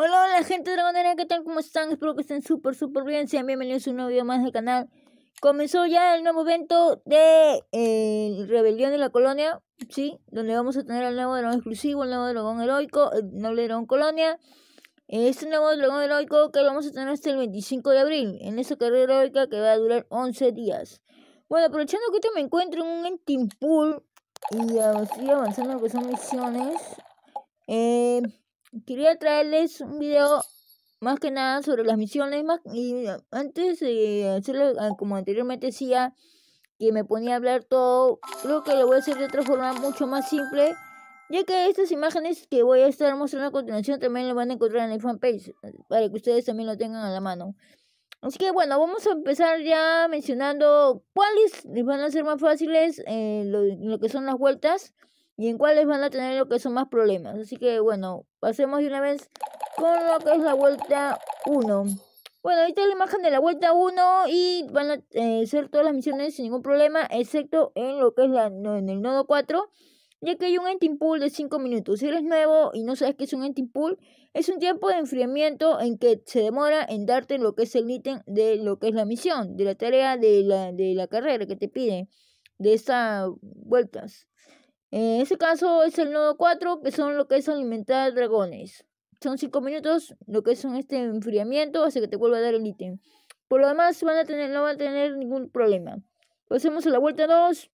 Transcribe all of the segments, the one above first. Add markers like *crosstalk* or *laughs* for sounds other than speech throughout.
Hola, la gente de dragonera, ¿qué tal? ¿Cómo están? Espero que estén súper, súper bien. Sean bienvenidos a un nuevo video más del canal. Comenzó ya el nuevo evento de eh, Rebelión de la Colonia, ¿sí? Donde vamos a tener al nuevo dragón exclusivo, el nuevo dragón heroico, el nuevo dragón colonia. Este nuevo dragón heroico que lo vamos a tener hasta el 25 de abril, en esa carrera heroica que va a durar 11 días. Bueno, aprovechando que ahorita me encuentro en un Entinpool. Pool y estoy avanzando lo que son misiones. Eh, quería traerles un video más que nada sobre las misiones. y antes de hacerlo, ah, como anteriormente decía, que me ponía a hablar todo, creo que lo voy a hacer de otra forma mucho más simple. Ya que estas imágenes que voy a estar mostrando a continuación también las van a encontrar en el fanpage, para que ustedes también lo tengan a la mano. Así que bueno, vamos a empezar ya mencionando cuáles les van a ser más fáciles eh, lo, lo que son las vueltas y en cuáles van a tener lo que son más problemas. Así que bueno, pasemos de una vez con lo que es la vuelta 1. Bueno, ahí está la imagen de la vuelta 1 y van a ser eh, todas las misiones sin ningún problema, excepto en lo que es la, en el nodo 4, ya que hay un ending pool de 5 minutos. Si eres nuevo y no sabes qué es un ending pool, es un tiempo de enfriamiento en que se demora en darte lo que es el ítem de lo que es la misión, de la tarea de la, de la carrera que te pide, de esas vueltas. En eh, este caso es el nodo 4, que son lo que es alimentar dragones. Son 5 minutos, lo que son este enfriamiento, así que te vuelvo a dar el ítem. Por lo demás, van a tener, no van a tener ningún problema. Pasemos a la vuelta 2.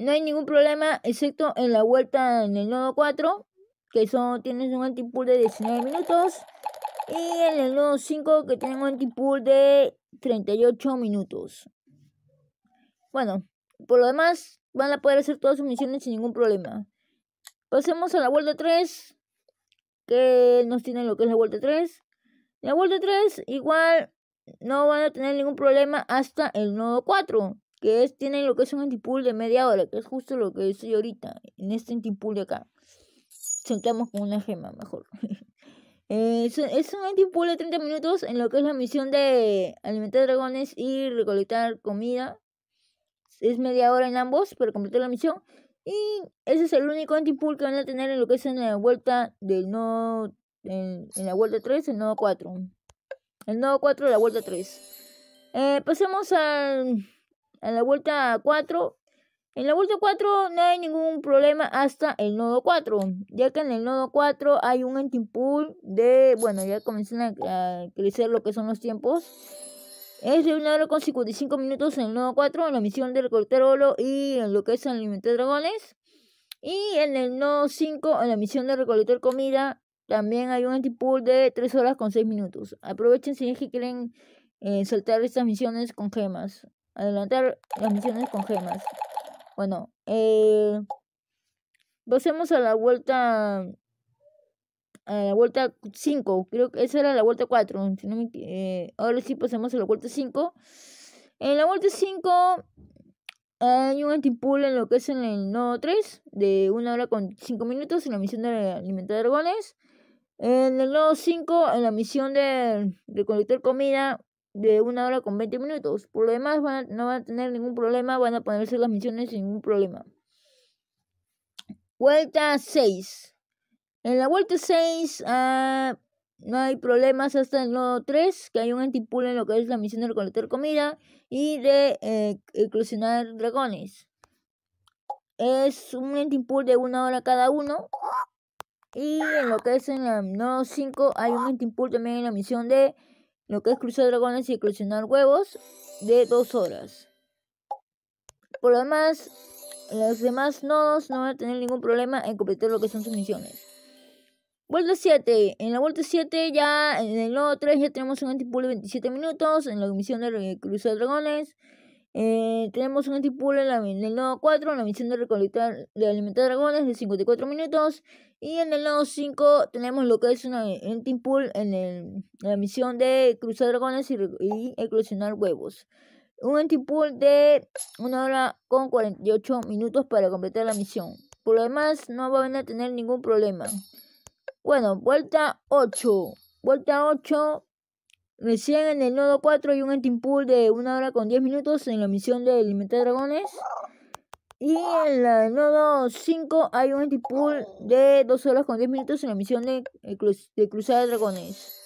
No hay ningún problema, excepto en la vuelta en el nodo 4, que son, tienes un anti antipool de 19 minutos. Y en el nodo 5, que tiene un antipool de 38 minutos. Bueno, por lo demás, van a poder hacer todas sus misiones sin ningún problema. Pasemos a la vuelta 3, que nos tiene lo que es la vuelta 3. La vuelta 3 igual no van a tener ningún problema hasta el nodo 4, que es, tienen lo que es un antipool de media hora, que es justo lo que estoy ahorita, en este antipool de acá. Sentamos con una gema mejor. *laughs* Eh, es, es, un antipool de 30 minutos en lo que es la misión de alimentar dragones y recolectar comida es media hora en ambos para completar la misión. Y ese es el único anti-pool que van a tener en lo que es en la vuelta del nodo. En, la vuelta 3, el nodo 4. El nodo 4 de la vuelta 3. Eh, pasemos a la vuelta 4. En la vuelta 4 no hay ningún problema hasta el nodo 4, ya que en el nodo 4 hay un pool de, bueno, ya comienzan a crecer lo que son los tiempos es de 1 hora con 55 minutos en el nodo 4, en la misión de recolectar oro y en lo que es alimentar dragones. Y en el nodo 5, en la misión de recolectar comida, también hay un antipool de 3 horas con 6 minutos. Aprovechen si es que quieren eh, saltar estas misiones con gemas. Adelantar las misiones con gemas. Bueno, eh, pasemos a la vuelta a la vuelta 5, creo que esa era la vuelta 4. eh, ahora sí pasamos a la vuelta 5. En la vuelta 5 hay un antipool en lo que es en el nodo 3 de 1 hora con 5 minutos en la misión de alimentar dragones. En el nodo 5 en la misión de recolectar comida de 1 hora con 20 minutos. Por lo demás no van a tener ningún problema, van a ponerse las misiones sin ningún problema. Vuelta 6. En la vuelta 6 ah, no hay problemas hasta el nodo 3, que hay un Pool en lo que es la misión de recolectar comida y de eh, eclosionar dragones. Es un Pool de una hora cada uno. Y en lo que es en el nodo 5 hay un Pool también en la misión de lo que es cruzar dragones y eclosionar huevos de dos horas. Por lo demás, los demás nodos no van a tener ningún problema en completar lo que son sus misiones. Vuelta 7. En la vuelta 7 ya, en el nodo 3 ya tenemos un antipool de 27 minutos. En la misión de Cruzar Dragones eh, tenemos un antipool en, en, el nodo 4, en la misión de recolectar, de alimentar dragones de 54 minutos. Y en el nodo 5 tenemos lo que es un antipool en, en, la misión de cruzar dragones y, eclosionar huevos. Un antipool de 1 hora con 48 minutos para completar la misión. Por lo demás, no van a tener ningún problema. Bueno, vuelta 8. Vuelta 8. Recién en el nodo 4 hay un pool de 1 hora con 10 minutos en la misión de alimentar dragones. Y en el nodo 5 hay un pool de 2 horas con 10 minutos en la misión de, eh, de Cruzada de Dragones.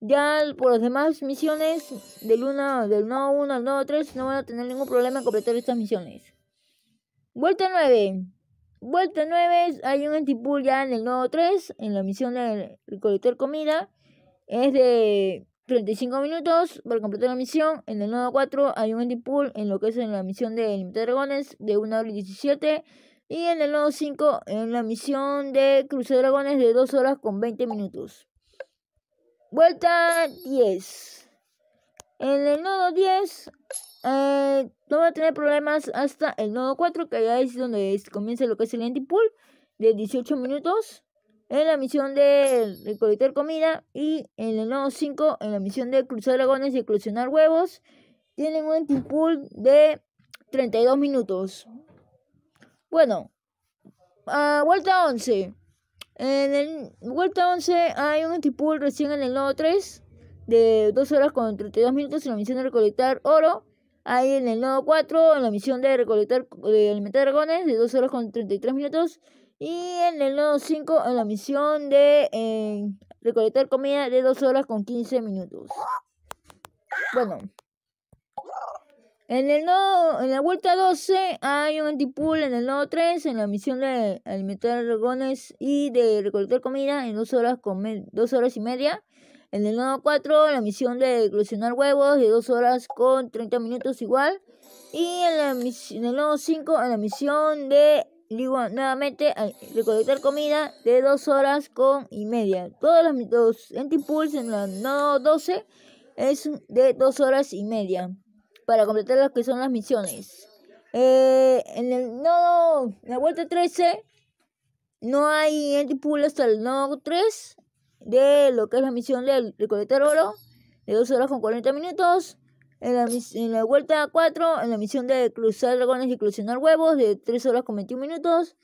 Ya por las demás misiones del, del nodo 1 al nodo 3 no van a tener ningún problema en completar estas misiones. Vuelta 9. Vuelta 9, hay un Pool ya en el nodo 3, en la misión del recolector comida. Es de 35 minutos para completar la misión. En el nodo 4 hay un antipool en lo que es en la misión de limitar dragones de 1 hora y 17. Y en el nodo 5 en la misión de cruce de dragones de 2 horas con 20 minutos. Vuelta 10. En el nodo 10 eh, no va a tener problemas hasta el nodo 4, que ya es donde comienza lo que es el antipool de 18 minutos en la misión de recolectar comida y en el nodo 5 en la misión de cruzar dragones y eclosionar huevos tienen un antipool de 32 minutos. Bueno, a vuelta 11. En el vuelta 11 hay un antipool recién en el nodo 3 de 2 horas con 32 minutos en la misión de recolectar oro Ahí en el nodo 4, en la misión de recolectar alimentar dragones de 2 horas con 33 minutos. Y en el nodo 5, en la misión de eh, recolectar comida de 2 horas con 15 minutos. Bueno. En, el nodo, en la vuelta 12 hay un antipool en el nodo 3, en la misión de alimentar dragones y de recolectar comida en 2 horas, con 2 horas y media. En el nodo 4, la misión de eclosionar huevos de 2 horas con 30 minutos igual. Y en, la, en el nodo 5, la misión de nuevamente recolectar comida de 2 horas con y media. Todos los, los Pools en el nodo 12 es de 2 horas y media para completar las que son las misiones. Eh, en el nodo, en la vuelta 13, no hay en Pool hasta el nodo 3 de lo que es la misión de recolectar oro, de 2 horas con 40 minutos. En la, vuelta 4, en la misión de cruzar dragones y cruzar huevos, de 3 horas con 21 minutos.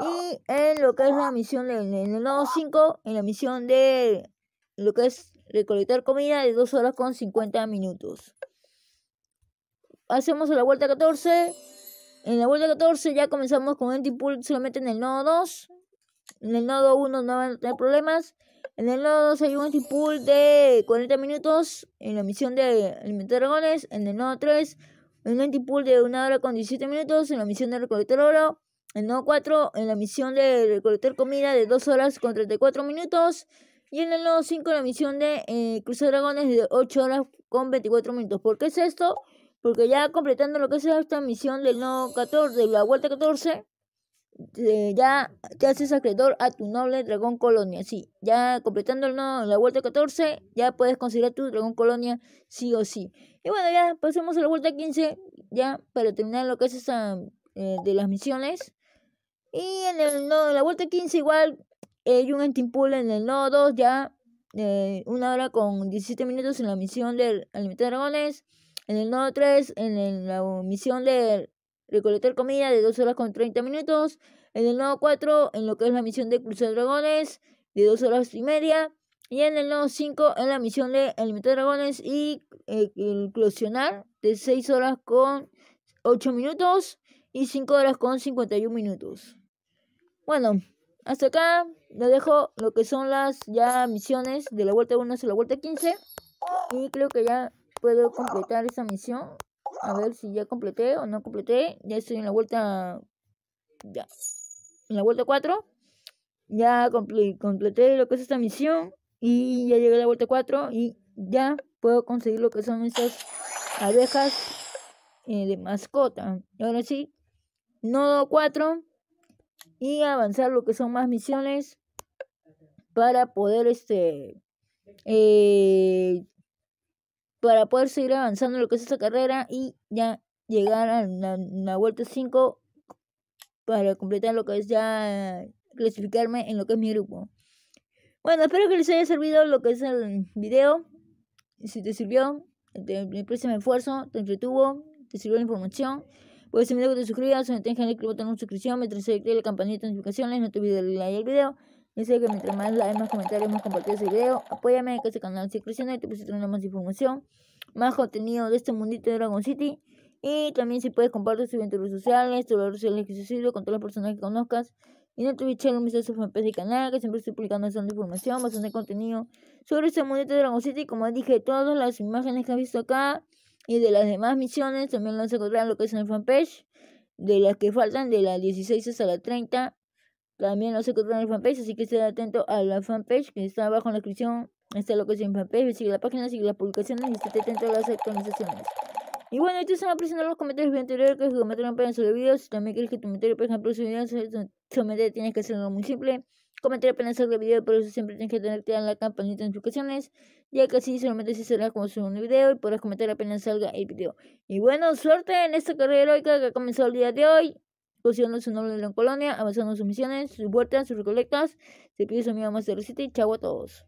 Y en lo que es la misión en el nodo 5, en la misión de lo que es recolectar comida de 2 horas con 50 minutos. Hacemos la vuelta 14. En la vuelta 14 ya comenzamos con Antipool solamente en el nodo 2. En el nodo 1 no van a tener problemas. En el nodo 2 hay un anti-pull de 40 minutos en la misión de alimentar dragones. En el nodo 3 hay un anti-pull de 1 hora con 17 minutos en la misión de recolectar oro. En el nodo 4 en la misión de recolectar comida de 2 horas con 34 minutos. Y en el nodo 5 en la misión de eh, cruzar dragones de 8 horas con 24 minutos. ¿Por qué es esto? Porque ya completando lo que es esta misión del nodo 14, de la vuelta 14, eh, ya te haces acreedor a tu noble dragón colonia. Sí, ya completando el nodo en la vuelta 14, ya puedes conseguir tu dragón colonia sí o sí. Y bueno, ya pasemos a la vuelta 15, ya para terminar lo que es esa eh, de las misiones. Y en el nodo, la vuelta 15 igual, hay un Pool en el nodo 2 ya, eh, una hora con 17 minutos en la misión del alimentar dragones. En el nodo 3, en la misión de recolectar comida de 2 horas con 30 minutos. En el nodo 4, en lo que es la misión de cruzar dragones, de 2 horas y media. Y en el nodo 5, en la misión de alimentar dragones y inclusionar eh, de 6 horas con 8 minutos y 5 horas con 51 minutos. Bueno, hasta acá les dejo lo que son las ya misiones de la vuelta 1 a la vuelta 15. Y creo que ya puedo completar esa misión. A ver si ya completé o no completé. Ya estoy en la vuelta. Ya. En la vuelta 4. Ya completé lo que es esta misión. Y ya llegué a la vuelta 4. Y ya puedo conseguir lo que son estas abejas eh, de mascota. ahora sí. Nodo 4. Y avanzar lo que son más misiones. Para poder este. Eh, para poder seguir avanzando en lo que es esta carrera y ya llegar a la, vuelta 5 para completar lo que es ya clasificarme en lo que es mi grupo. Bueno, espero que les haya servido lo que es el video. Si te sirvió, mi esfuerzo, te entretuvo, te sirvió la información. Puedes seguirme que te suscribas, no te el botón de suscripción, mientras se la campanita de notificaciones, no te olvides de like al video sé que mientras más like, más comentarios, más compartir el video, apóyame a que este canal se creciendo y te pusiste tener más información, más contenido de este mundito de Dragon City. Y también si puedes compartir en tus redes sociales, tus redes sociales que se sirve con todas las personas que conozcas. Y no te olvides un el a de canal, que siempre estoy publicando bastante información, bastante contenido sobre este mundito de Dragon City. Como dije, todas las imágenes que has visto acá y de las demás misiones también las encontrarán en lo que es en el fanpage. De las que faltan, de las 16 hasta las 30. También nos encontramos en el fanpage, así que estén atentos a la fanpage que está abajo en la descripción. Está lo que es fanpage, sigue la página, sigue las publicaciones y estén atentos a las actualizaciones. Y bueno, te están apreciando los comentarios anteriores que comentaron para sobre video. Si también quieres que tu comentario, por ejemplo, próximo video, solamente tienes que hacerlo muy simple. Comentar apenas salga el video, por eso siempre tienes que tener en la campanita de notificaciones, ya que así solamente se será como su un video y podrás comentar apenas salga el video. Y bueno, suerte en esta carrera heroica que ha comenzado el día de hoy pusieron su nombre de la colonia, avanzando sus misiones, sus vueltas, sus recolectas. Se pide su amigo Master City. Chau a todos.